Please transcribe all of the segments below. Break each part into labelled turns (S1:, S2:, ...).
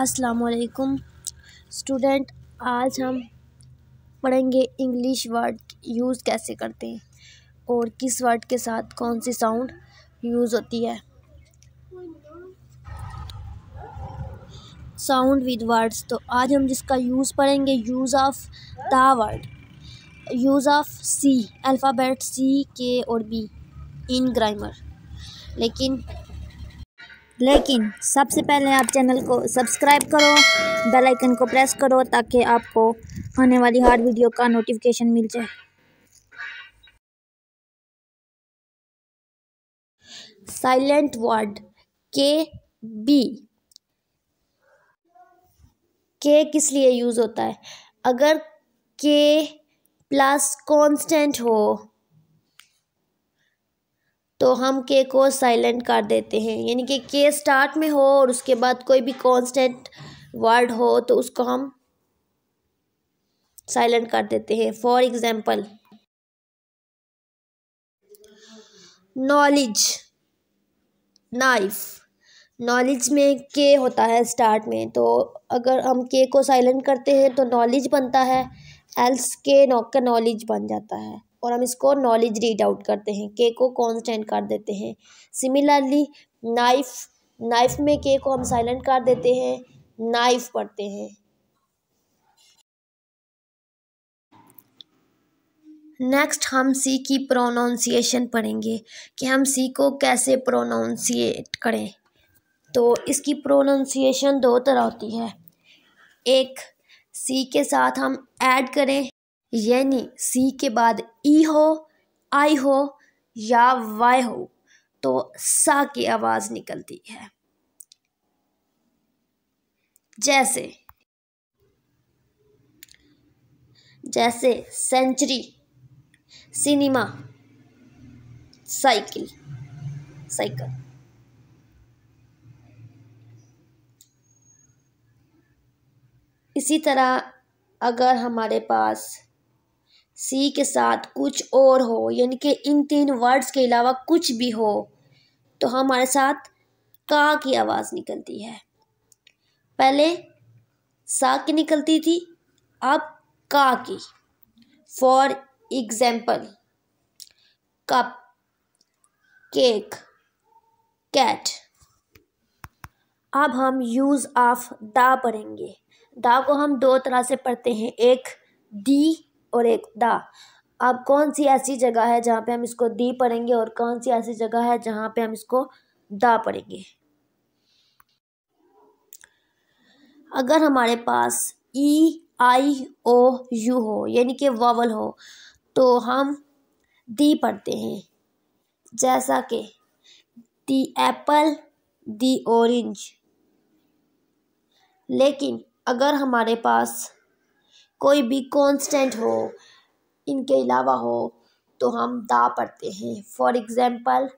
S1: अस्सलाम वालेकुम स्टूडेंट आज हम पढ़ेंगे इंग्लिश वर्ड यूज़ कैसे करते हैं और किस वर्ड के साथ कौन सी साउंड यूज़ होती है साउंड विद वर्ड्स तो आज हम जिसका यूज़ पढ़ेंगे use of the word use of C alphabet C K और बी इन ग्रामर लेकिन लेकिन सबसे पहले आप चैनल को सब्सक्राइब करो बेल आइकन को प्रेस करो ताकि आपको आने वाली हर वीडियो का नोटिफिकेशन मिल जाए साइलेंट वर्ड के बी के किस लिए यूज़ होता है अगर के प्लस कांस्टेंट हो तो हम के को साइलेंट कर देते हैं यानी कि के स्टार्ट में हो और उसके बाद कोई भी कांस्टेंट वर्ड हो तो उसको हम साइलेंट कर देते हैं for example knowledge knife knowledge में के होता है स्टार्ट में तो अगर हम के को साइलेंट करते हैं तो नॉलेज बनता है एल्स के नॉक का नॉलेज बन जाता है और हम इसको नॉलेज रीड आउट करते हैं के को कॉन्स्टेंट कर देते हैं सिमिलरली नाइफ नाइफ में के को हम साइलेंट कर देते हैं नाइफ पढ़ते हैं नेक्स्ट हम सी की प्रोनाउंसिएशन पढ़ेंगे कि हम सी को कैसे प्रोनाउंसिएट करें तो इसकी प्रोनाउंसिएशन दो तरह होती है एक सी के साथ हम ऐड करें यानी सी के बाद ई हो आई हो या वाई हो तो सा की आवाज़ निकलती है जैसे जैसे सेंचुरी सिनेमा साइकिल साइकिल इसी तरह अगर हमारे पास सी के साथ कुछ और हो यानी कि इन तीन वर्ड्स के अलावा कुछ भी हो तो हमारे साथ का की आवाज़ निकलती है पहले सा की निकलती थी अब का की for example cup cake cat अब हम यूज़ ऑफ दा पढ़ेंगे दा को हम दो तरह से पढ़ते हैं एक दी और दा अब कौन सी ऐसी जगह है जहाँ पे हम इसको दी पढ़ेंगे और कौन सी ऐसी जगह है जहाँ पे हम इसको दा पढ़ेंगे अगर हमारे पास ई आई ओ यू हो यानी कि वावल हो तो हम दी पढ़ते हैं जैसा कि दी एप्पल दी ऑरेंज लेकिन अगर हमारे पास कोई भी कांस्टेंट हो इनके अलावा हो तो हम दा पढ़ते हैं for example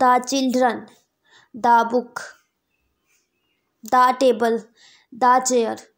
S1: the children the book the table the chair